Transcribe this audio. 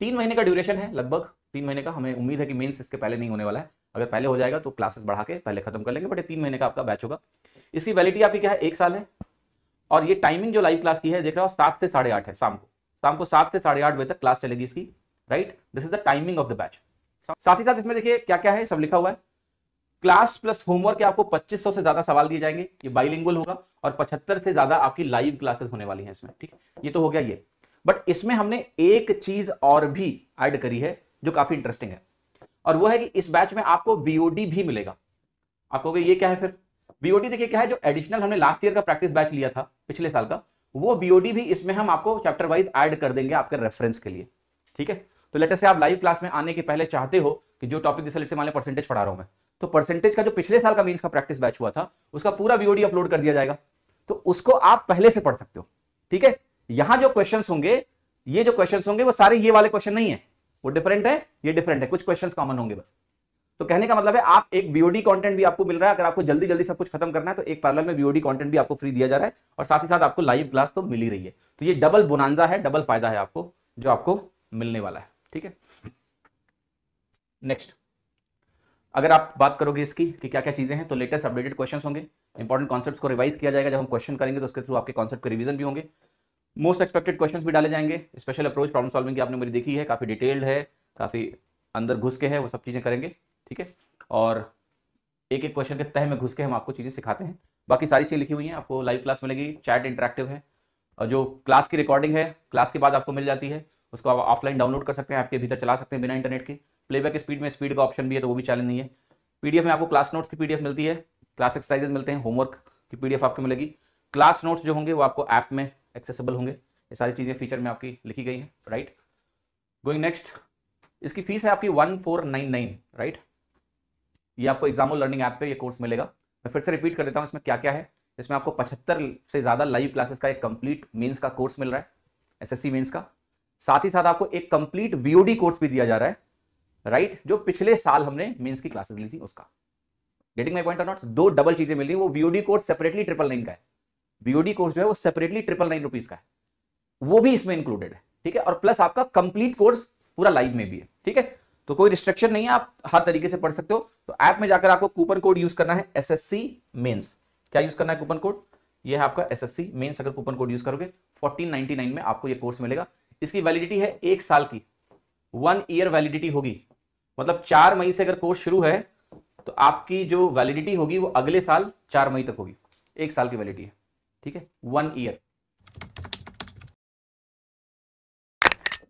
तीन महीने का ड्यूरेशन है लगभग तीन महीने का हमें उम्मीद है कि मेन्स इसके पहले नहीं होने वाला है अगर पहले हो जाएगा तो क्लासेस बढ़ा के पहले खत्म कर लेंगे बट तीन महीने का आपका बैच होगा इसकी वैलिडिटी आपकी क्या है एक साल है और ये टाइमिंग जो लाइव क्लास की है देख रहे हो सात से साढ़े आठ है शाम को शाम को सात से साढ़े आठ बजे तक क्लास चलेगी इसकी right this is the timing of the batch साथ ही साथ इसमें देखिए क्या क्या है सब लिखा हुआ है क्लास प्लस होमवर्क के आपको 2500 से ज्यादा सवाल दिए जाएंगे ये बाइलिंगुअल होगा और 75 से ज्यादा आपकी लाइव क्लासेस होने वाली हैं इसमें ठीक है ये तो हो गया ये बट इसमें हमने एक चीज और भी ऐड करी है जो काफी इंटरेस्टिंग है और वो है कि इस बैच में आपको वीओडी भी मिलेगा आप कहोगे ये क्या है फिर वीओडी देखिए क्या है जो एडिशनल हमने लास्ट ईयर का प्रैक्टिस बैच लिया था पिछले साल का वो वीओडी भी इसमें हम आपको चैप्टर वाइज ऐड कर देंगे आपके रेफरेंस के लिए ठीक है तो लेटर से आप लाइव क्लास में आने के पहले चाहते हो कि जो टॉपिक जैसे लेटे मान परसेंटेज पढ़ा रहा हूं मैं तो परसेंटेज का जो पिछले साल का मीन का प्रैक्टिस बैच हुआ था उसका पूरा वीओडी अपलोड कर दिया जाएगा तो उसको आप पहले से पढ़ सकते हो ठीक है यहां जो क्वेश्चन होंगे ये जो क्वेश्चन होंगे वो सारे ये वाले क्वेश्चन नहीं है वो डिफरेंट है ये डिफरेंट है कुछ क्वेश्चन कॉमन होंगे बस तो कहने का मतलब है आप एक वीओडी कंटेंट भी आपको मिल रहा है अगर आपको जल्दी जल्दी सब कुछ खत्म करना है तो एक पार्लर में वीओडी कंटेंट भी आपको फ्री दिया जा रहा है और साथ ही साथ आपको लाइव क्लास तो मिल ही रही है तो ये डबल बुनांजा है डबल फायदा है आपको जो आपको मिलने वाला है ठीक है नेक्स्ट अगर आप बात करोगे इसकी कि क्या क्या चीज़ें हैं तो लेटेस्ट अपडेटेड क्वेश्चन होंगे इंपॉर्टेंट कॉन्सेप्ट को रिवाइज किया जाएगा जब हम क्वेश्चन करेंगे तो उसके थ्रू आपके कॉन्सेप्ट के रिविजन भी होंगे मोस्ट एक्सपेक्टेड क्वेश्चंस भी डाले जाएंगे स्पेशल अप्रोच प्रॉब्लम सॉल्विंग की आपने मेरी देखी है काफ़ी डिटेल्ड है काफ़ी अंदर घुस के है वो सब चीज़ें करेंगे ठीक है और एक एक क्वेश्चन के तह में घुस के हम आपको चीज़ें सिखाते हैं बाकी सारी चीज़ें लिखी हुई हैं आपको लाइव क्लास मिलेगी चैट इंटरेक्टिव है और जो क्लास की रिकॉर्डिंग है क्लास के बाद आपको मिल जाती है उसको आप ऑफलाइन डाउनलोड कर सकते हैं आपके भीतर चला सकते हैं बिना इंटरनेट के प्लेबैक स्पीड में स्पीड का ऑप्शन भी है तो वो भी चैलेंज नहीं है पीडीएफ में आपको क्लास नोट्स की पीडीएफ मिलती है क्लास एक्सरसाइजेज मिलते हैं होमवर्क की पीडीएफ आपको मिलेगी क्लास नोट्स जो होंगे वो आपको ऐप में एक्सेसिबल होंगे ये सारी चीज़ें फीचर में आपकी लिखी गई हैं राइट गोइंग नेक्स्ट इसकी फीस है आपकी one four nine nine right ये आपको एग्जामो लर्निंग ऐप पे ये कोर्स मिलेगा मैं फिर से रिपीट कर देता हूँ इसमें क्या क्या है इसमें आपको पचहत्तर से ज़्यादा लाइव क्लासेस का एक कम्प्लीट मीन्स का कोर्स मिल रहा है एस एस का साथ ही साथ आपको एक कम्प्लीट वी कोर्स भी दिया जा रहा है राइट right? जो पिछले साल हमने मीन्स की क्लासेस ली थी उसका getting my point of not दो डबल चीजें मिली वो VOD course separately triple nine का है बीओडी कोर्स जो है वो सेपरेटली ट्रिपल नाइन रुपीज का है वो भी इसमें इंक्लूडेड है ठीक है और प्लस आपका कंप्लीट कोर्स पूरा लाइव में भी है ठीक है तो कोई रिस्ट्रिक्शन नहीं है आप हर तरीके से पढ़ सकते हो तो ऐप में जाकर आपको कूपन कोड यूज करना है एस एस क्या यूज करना है कूपन कोड ये है आपका एस एस सी मेन्स अगर कूपन कोड यूज करोगे नाइन में आपको ये कोर्स मिलेगा इसकी वैलिडिटी है एक साल की वन ईयर वैलिडिटी होगी मतलब चार मई से अगर कोर्स शुरू है तो आपकी जो वैलिडिटी होगी वो अगले साल चार मई तक होगी एक साल की वैलिडिटी है ठीक है वन ईयर